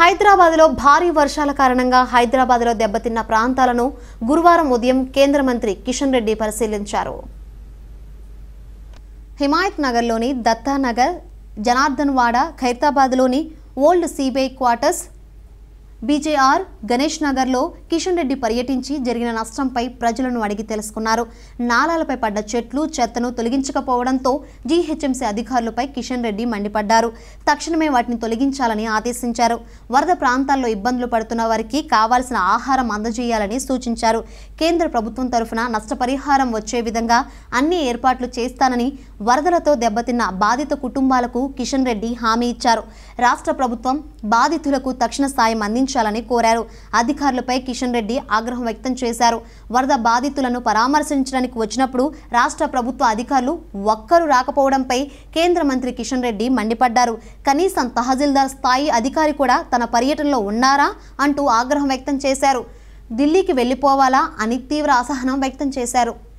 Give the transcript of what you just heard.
హైదరాబాద్లో భారీ వర్షాల కారణంగా హైదరాబాద్లో దెబ్బతిన్న ప్రాంతాలను గురువారం ఉదయం కేంద్ర మంత్రి కిషన్ రెడ్డి పరిశీలించారు హిమాయత్ నగర్లోని దత్తానగర్ జనార్దన్వాడ ఖైరతాబాద్లోని old CBI quarters BJR Ganesh నగర్లో కిషన్ రెడ్డి పర్యటించి జరిగిన నష్టంపై ప్రజలను అడిగి తెలుసుకున్నారు నాలాలపై పడ్డ చెట్లు చెత్తను తొలగించకపోవడంతో జీహెచ్ఎంసీ అధికారులపై కిషన్ రెడ్డి మండిపడ్డారు తక్షణమే వాటిని తొలగించాలని ఆదేశించారు వరద ప్రాంతాల్లో ఇబ్బందులు పడుతున్న వారికి కావాల్సిన ఆహారం అందజేయాలని సూచించారు కేంద్ర ప్రభుత్వం తరఫున నష్టపరిహారం వచ్చే విధంగా అన్ని ఏర్పాట్లు చేస్తానని వరదలతో దెబ్బతిన్న బాధిత కుటుంబాలకు కిషన్ రెడ్డి హామీ ఇచ్చారు రాష్ట్ర ప్రభుత్వం బాధితులకు తక్షణ సాయం అందించాలని కోరారు అధికారులపై కిషన్ రెడ్డి ఆగ్రహం వ్యక్తం చేశారు వరద బాధితులను పరామర్శించడానికి వచ్చినప్పుడు రాష్ట్ర ప్రభుత్వ అధికారులు ఒక్కరు రాకపోవడంపై కేంద్ర మంత్రి కిషన్ రెడ్డి మండిపడ్డారు కనీసం తహసీల్దార్ స్థాయి అధికారి కూడా తన పర్యటనలో ఉన్నారా అంటూ ఆగ్రహం వ్యక్తం చేశారు ఢిల్లీకి వెళ్ళిపోవాలా అని తీవ్ర అసహనం వ్యక్తం చేశారు